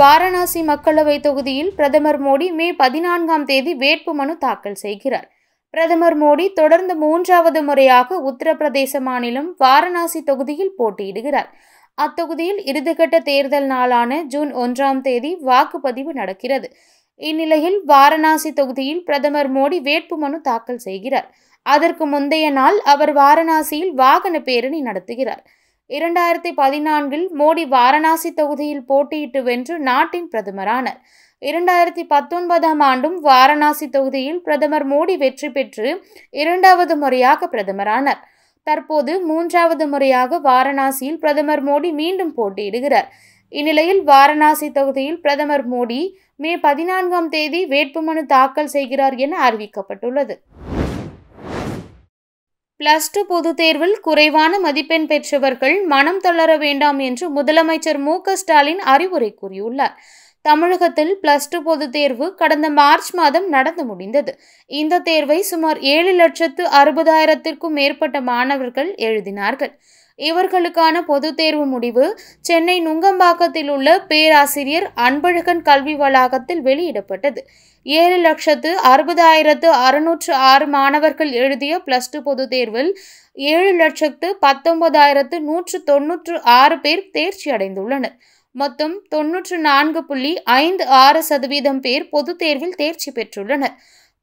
வாரணாசி மக்களவை தொகுதியில் பிரதமர் மோடி மே பதினான்காம் தேதி வேட்புமனு தாக்கல் செய்கிறார் பிரதமர் மோடி தொடர்ந்து மூன்றாவது முறையாக உத்தரப்பிரதேச மாநிலம் வாரணாசி தொகுதியில் போட்டியிடுகிறார் அத்தொகுதியில் இறுதிக்கட்ட தேர்தல் நாளான ஜூன் ஒன்றாம் தேதி வாக்குப்பதிவு நடக்கிறது இந்நிலையில் வாரணாசி தொகுதியில் பிரதமர் மோடி வேட்புமனு தாக்கல் செய்கிறார் அதற்கு முந்தைய நாள் அவர் வாரணாசியில் வாகன பேரணி நடத்துகிறார் இரண்டாயிரத்தி பதினான்கில் மோடி வாரணாசி தொகுதியில் போட்டியிட்டு வென்று நாட்டின் பிரதமரானார் இரண்டாயிரத்தி பத்தொன்பதாம் ஆண்டும் வாரணாசி தொகுதியில் பிரதமர் மோடி வெற்றி பெற்று இரண்டாவது முறையாக பிரதமரானார் தற்போது மூன்றாவது முறையாக வாரணாசியில் பிரதமர் மோடி மீண்டும் போட்டியிடுகிறார் இந்நிலையில் வாரணாசி தொகுதியில் பிரதமர் மோடி மே பதினான்காம் தேதி வேட்புமனு தாக்கல் செய்கிறார் என அறிவிக்கப்பட்டுள்ளது பிளஸ் டூ பொது தேர்வில் குறைவான மதிப்பெண் பெற்றவர்கள் மனம் தளர வேண்டாம் என்று முதலமைச்சர் மு ஸ்டாலின் அறிவுரை கூறியுள்ளார் தமிழகத்தில் பிளஸ் டூ பொது தேர்வு கடந்த மார்ச் மாதம் நடந்து முடிந்தது இந்த தேர்வை சுமார் ஏழு லட்சத்து அறுபதாயிரத்திற்கும் மேற்பட்ட மாணவர்கள் எழுதினார்கள் இவர்களுக்கான பொது தேர்வு முடிவு சென்னை நுங்கம்பாக்கத்தில் உள்ள பேராசிரியர் அன்பழகன் கல்வி வளாகத்தில் வெளியிடப்பட்டது ஏழு லட்சத்து அறுபதாயிரத்து அறுநூற்று ஆறு மாணவர்கள் எழுதிய பிளஸ் டூ பொது தேர்வில் ஏழு லட்சத்து பத்தொன்பதாயிரத்து நூற்று தொன்னூற்று ஆறு பேர் தேர்ச்சி அடைந்துள்ளனர் மொத்தம் தொன்னூற்று நான்கு புள்ளி ஐந்து ஆறு சதவீதம் பேர் பொது தேர்வில் தேர்ச்சி பெற்றுள்ளனர்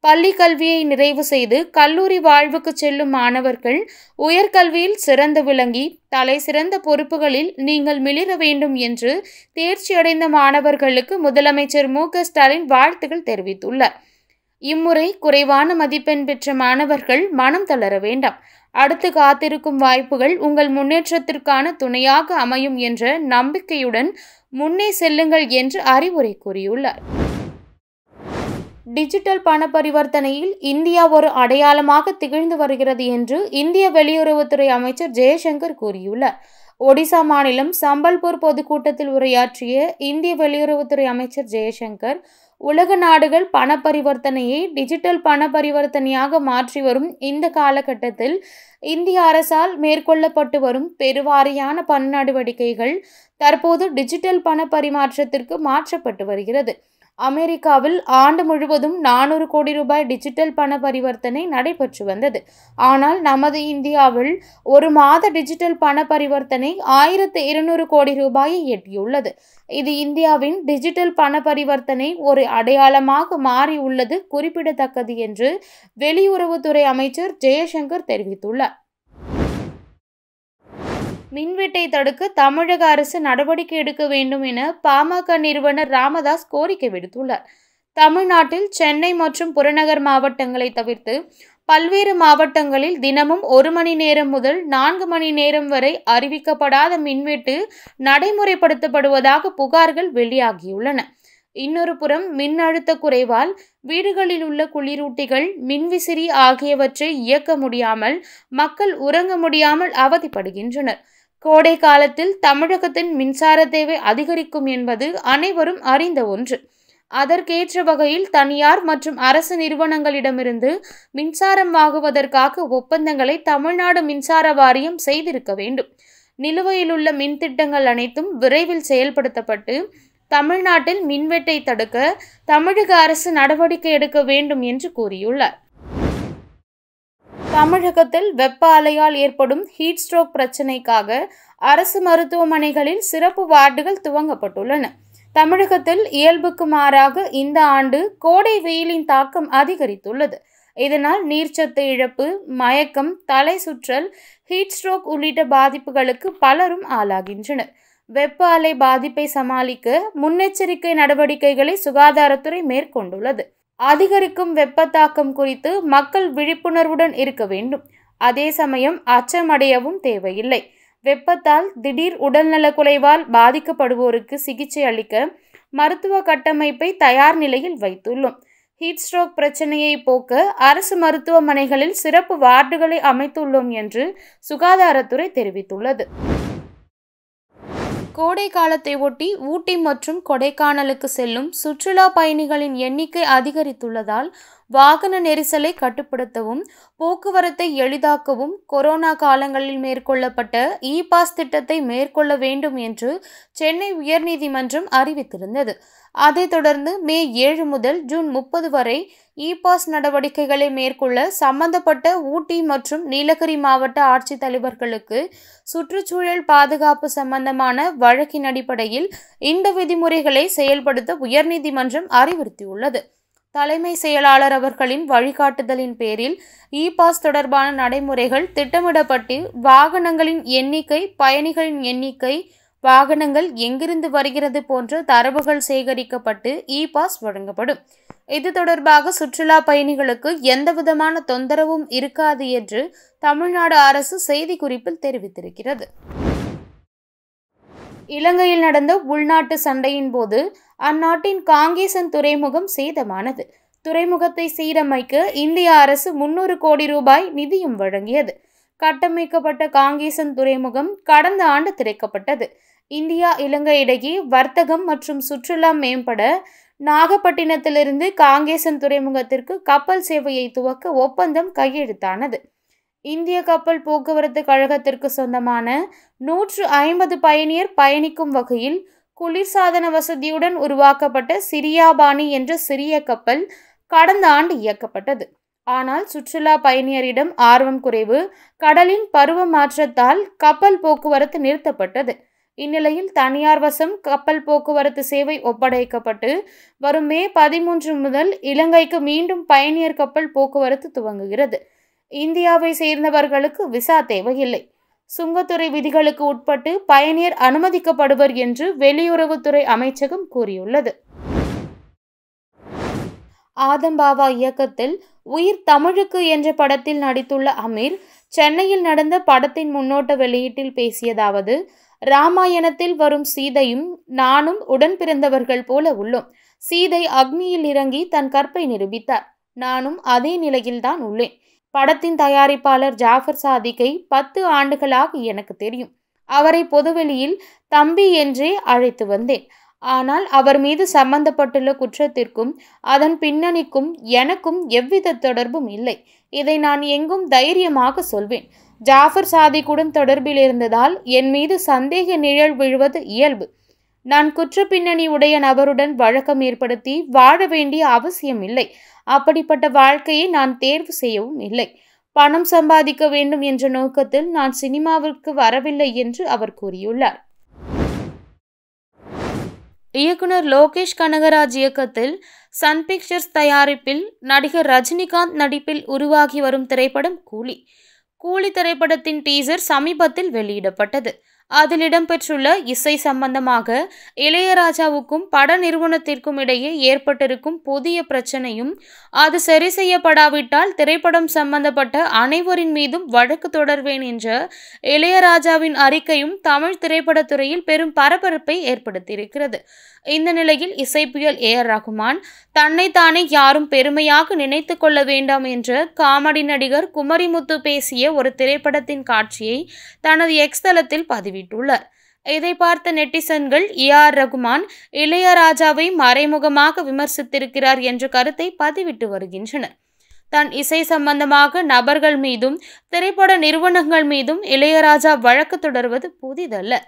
பள்ளி கல்வியை நிறைவு செய்து கல்லூரி வாழ்வுக்கு செல்லும் மாணவர்கள் உயர்கல்வியில் சிறந்து விளங்கி தலை சிறந்த பொறுப்புகளில் நீங்கள் மிளிர வேண்டும் என்று தேர்ச்சியடைந்த மாணவர்களுக்கு முதலமைச்சர் மு ஸ்டாலின் வாழ்த்துகள் தெரிவித்துள்ளார் இம்முறை குறைவான மதிப்பெண் பெற்ற மாணவர்கள் மனம் தளர வேண்டாம் அடுத்து காத்திருக்கும் வாய்ப்புகள் உங்கள் முன்னேற்றத்திற்கான துணையாக அமையும் என்ற நம்பிக்கையுடன் முன்னே செல்லுங்கள் என்று அறிவுரை கூறியுள்ளார் டிஜிட்டல் பண பரிவர்த்தனையில் இந்தியா ஒரு அடையாளமாக திகழ்ந்து வருகிறது என்று இந்திய வெளியுறவுத்துறை அமைச்சர் ஜெயசங்கர் கூறியுள்ளார் ஒடிசா மாநிலம் சம்பல்பூர் பொதுக்கூட்டத்தில் உரையாற்றிய இந்திய வெளியுறவுத்துறை அமைச்சர் ஜெயசங்கர் உலக நாடுகள் பண பரிவர்த்தனையை டிஜிட்டல் பண பரிவர்த்தனையாக மாற்றி வரும் இந்த காலகட்டத்தில் இந்திய அரசால் மேற்கொள்ளப்பட்டு வரும் பெருவாரியான பண நடவடிக்கைகள் தற்போது டிஜிட்டல் பண பரிமாற்றத்திற்கு மாற்றப்பட்டு வருகிறது அமெரிக்காவில் ஆண்டு முழுவதும் நானூறு கோடி ரூபாய் டிஜிட்டல் பண பரிவர்த்தனை நடைபெற்று வந்தது ஆனால் நமது இந்தியாவில் ஒரு மாத டிஜிட்டல் பண பரிவர்த்தனை ஆயிரத்து இருநூறு கோடி ரூபாயை எட்டியுள்ளது இது இந்தியாவின் டிஜிட்டல் பண பரிவர்த்தனை ஒரு அடையாளமாக மாறியுள்ளது குறிப்பிடத்தக்கது என்று வெளியுறவுத்துறை அமைச்சர் ஜெயசங்கர் தெரிவித்துள்ளார் மின்வெட்டை தடுக்க தமிழக அரசு நடவடிக்கை எடுக்க வேண்டும் என பாமக நிறுவனர் ராமதாஸ் கோரிக்கை விடுத்துள்ளார் தமிழ்நாட்டில் சென்னை மற்றும் புறநகர் மாவட்டங்களை தவிர்த்து பல்வேறு மாவட்டங்களில் தினமும் ஒரு மணி நேரம் முதல் நான்கு மணி நேரம் வரை அறிவிக்கப்படாத மின்வெட்டு நடைமுறைப்படுத்தப்படுவதாக புகார்கள் வெளியாகியுள்ளன இன்னொரு புறம் மின் அழுத்த குறைவால் வீடுகளில் உள்ள குளிரூட்டிகள் மின்விசிறி ஆகியவற்றை இயக்க முடியாமல் மக்கள் உறங்க முடியாமல் அவதிப்படுகின்றனர் கோடை காலத்தில் தமிழகத்தின் மின்சார தேவை அதிகரிக்கும் என்பது அனைவரும் அறிந்த ஒன்று அதற்கேற்ற வகையில் தனியார் மற்றும் அரசு நிறுவனங்களிடமிருந்து மின்சாரம் வாங்குவதற்காக ஒப்பந்தங்களை தமிழ்நாடு மின்சார வாரியம் செய்திருக்க வேண்டும் நிலுவையில் உள்ள மின்திட்டங்கள் அனைத்தும் விரைவில் செயல்படுத்தப்பட்டு தமிழ்நாட்டில் மின்வெட்டை தடுக்க தமிழக அரசு நடவடிக்கை எடுக்க வேண்டும் என்று கூறியுள்ளார் தமிழகத்தில் வெப்ப அலையால் ஏற்படும் ஹீட் ஸ்ட்ரோக் பிரச்சினைக்காக அரசு மருத்துவமனைகளில் சிறப்பு வார்டுகள் துவங்கப்பட்டுள்ளன தமிழகத்தில் இயல்புக்கு மாறாக இந்த ஆண்டு கோடை வெயிலின் தாக்கம் அதிகரித்துள்ளது இதனால் நீர்ச்சத்து இழப்பு மயக்கம் தலை சுற்றல் ஹீட் ஸ்ட்ரோக் உள்ளிட்ட பாதிப்புகளுக்கு பலரும் ஆளாகின்றனர் வெப்ப அலை பாதிப்பை சமாளிக்க முன்னெச்சரிக்கை நடவடிக்கைகளை சுகாதாரத்துறை மேற்கொண்டுள்ளது அதிகரிக்கும் வெப்பத்தாக்கம் குறித்து மக்கள் விழிப்புணர்வுடன் இருக்க வேண்டும் அதே சமயம் அச்சமடையவும் தேவையில்லை வெப்பத்தால் திடீர் உடல்நல குறைவால் பாதிக்கப்படுவோருக்கு சிகிச்சை அளிக்க மருத்துவ கட்டமைப்பை தயார் நிலையில் வைத்துள்ளோம் ஹீட் ஸ்ட்ரோக் பிரச்சனையை போக்க அரசு மருத்துவமனைகளில் சிறப்பு வார்டுகளை அமைத்துள்ளோம் என்று சுகாதாரத்துறை தெரிவித்துள்ளது கோடை காலத்தை ஒட்டி ஊட்டி மற்றும் கொடைக்கானலுக்கு செல்லும் சுற்றுலா பயணிகளின் எண்ணிக்கை அதிகரித்துள்ளதால் வாகன நெரிசலை கட்டுப்படுத்தவும் போக்குவரத்தை எளிதாக்கவும் கொரோனா காலங்களில் மேற்கொள்ளப்பட்ட இ பாஸ் திட்டத்தை மேற்கொள்ள வேண்டும் என்று சென்னை உயர்நீதிமன்றம் அறிவித்திருந்தது அதைத் தொடர்ந்து மே ஏழு முதல் ஜூன் முப்பது வரை இ பாஸ் நடவடிக்கைகளை மேற்கொள்ள சம்பந்தப்பட்ட ஊட்டி மற்றும் நீலகிரி மாவட்ட ஆட்சித்தலைவர்களுக்கு சுற்றுச்சூழல் பாதுகாப்பு சம்பந்தமான வழக்கின் அடிப்படையில் இந்த விதிமுறைகளை செயல்படுத்த உயர்நீதிமன்றம் அறிவுறுத்தியுள்ளது தலைமை செயலாளர் அவர்களின் வழிகாட்டுதலின் பேரில் இ பாஸ் தொடர்பான நடைமுறைகள் திட்டமிடப்பட்டு வாகனங்களின் எண்ணிக்கை பயணிகளின் எண்ணிக்கை வாகனங்கள் எங்கிருந்து வருகிறது போன்ற தரவுகள் சேகரிக்கப்பட்டு இ பாஸ் வழங்கப்படும் இது தொடர்பாக சுற்றுலா பயணிகளுக்கு எந்தவிதமான தொந்தரவும் இருக்காது என்று தமிழ்நாடு அரசு செய்திக்குறிப்பில் தெரிவித்திருக்கிறது இலங்கையில் நடந்த உள்நாட்டு சண்டையின் போது அந்நாட்டின் காங்கேசன் துறைமுகம் சேதமானது துறைமுகத்தை சீரமைக்க இந்திய அரசு முன்னூறு கோடி ரூபாய் நிதியும் வழங்கியது கட்டமைக்கப்பட்ட காங்கேசன் துறைமுகம் கடந்த ஆண்டு திறக்கப்பட்டது இந்தியா இலங்கை இடையே வர்த்தகம் மற்றும் சுற்றுலா மேம்பட நாகப்பட்டினத்திலிருந்து காங்கேசன் துறைமுகத்திற்கு கப்பல் சேவையை துவக்க ஒப்பந்தம் கையெழுத்தானது இந்திய கப்பல் போக்குவரத்து கழகத்திற்கு சொந்தமான நூற்று ஐம்பது பயணியர் பயணிக்கும் வகையில் குளிர்சாதன வசதியுடன் உருவாக்கப்பட்ட சிரியாபாணி என்ற சிறிய கப்பல் கடந்த ஆண்டு இயக்கப்பட்டது ஆனால் சுற்றுலா பயணியரிடம் ஆர்வம் குறைவு கடலின் பருவ மாற்றத்தால் கப்பல் போக்குவரத்து நிறுத்தப்பட்டது இந்நிலையில் தனியார் வசம் கப்பல் போக்குவரத்து சேவை ஒப்படைக்கப்பட்டு வரும் மே பதிமூன்று முதல் இலங்கைக்கு மீண்டும் பயணியர் கப்பல் போக்குவரத்து துவங்குகிறது இந்தியாவை சேர்ந்தவர்களுக்கு விசா தேவையில்லை சுங்கத்துறை விதிகளுக்கு உட்பட்டு பயணியர் அனுமதிக்கப்படுவர் என்று வெளியுறவுத்துறை அமைச்சகம் கூறியுள்ளது ஆதம்பாவா இயக்கத்தில் உயிர் தமிழுக்கு என்ற படத்தில் நடித்துள்ள அமீர் சென்னையில் நடந்த படத்தின் முன்னோட்ட வெளியீட்டில் பேசியதாவது ராமாயணத்தில் வரும் சீதையும் நானும் உடன் பிறந்தவர்கள் போல உள்ளோம் சீதை அக்னியில் இறங்கி தன் கற்பை நிரூபித்தார் நானும் அதே நிலையில்தான் உள்ளேன் படத்தின் தயாரிப்பாளர் ஜாஃபர் சாதிக்கை பத்து ஆண்டுகளாக எனக்கு தெரியும் அவரை பொதுவெளியில் தம்பி என்றே அழைத்து வந்தேன் ஆனால் அவர் மீது சம்பந்தப்பட்டுள்ள குற்றத்திற்கும் அதன் பின்னணிக்கும் எனக்கும் எவ்வித தொடர்பும் இல்லை இதை நான் எங்கும் தைரியமாக சொல்வேன் ஜாஃபர் சாதிக்குடன் தொடர்பில் இருந்ததால் என் மீது சந்தேக நிழல் விழுவது இயல்பு நான் குற்ற பின்னணி உடைய நபருடன் வழக்கம் ஏற்படுத்தி வாழ வேண்டிய அவசியம் இல்லை அப்படிப்பட்ட வாழ்க்கையை நான் தேர்வு செய்யவும் இல்லை பணம் சம்பாதிக்க வேண்டும் என்ற நோக்கத்தில் நான் சினிமாவிற்கு வரவில்லை என்று அவர் கூறியுள்ளார் இயக்குனர் லோகேஷ் கனகராஜ் இயக்கத்தில் சன் பிக்சர்ஸ் தயாரிப்பில் நடிகர் ரஜினிகாந்த் நடிப்பில் உருவாகி வரும் திரைப்படம் கூலி கூலி திரைப்படத்தின் டீசர் சமீபத்தில் வெளியிடப்பட்டது அதில் இடம்பெற்றுள்ள இசை சம்பந்தமாக இளையராஜாவுக்கும் பட நிறுவனத்திற்கும் இடையே ஏற்பட்டிருக்கும் புதிய பிரச்சனையும் அது சரி செய்யப்படாவிட்டால் திரைப்படம் சம்பந்தப்பட்ட அனைவரின் மீதும் வழக்கு தொடர்வேன் என்ற இளையராஜாவின் அறிக்கையும் தமிழ் திரைப்படத்துறையில் பெரும் பரபரப்பை ஏற்படுத்தியிருக்கிறது இந்த நிலையில் புயல் ஏ ஆர் ரகுமான் தன்னைத்தானே யாரும் பெருமையாக நினைத்து கொள்ள வேண்டாம் என்று காமெடி நடிகர் குமரிமுத்து பேசிய ஒரு திரைப்படத்தின் காட்சியை தனது எக்ஸ்தலத்தில் பதிவு தெரிவித்துள்ளார் இதை பார்த்த நெட்டிசன்கள் இ ஆர் ரகுமான் இளையராஜாவை மறைமுகமாக விமர்சித்திருக்கிறார் என்ற கருத்தை பதிவிட்டு வருகின்றனர் தன் இசை சம்பந்தமாக நபர்கள் மீதும் திரைப்பட நிறுவனங்கள் மீதும் இளையராஜா வழக்கு தொடர்வது புதிதல்ல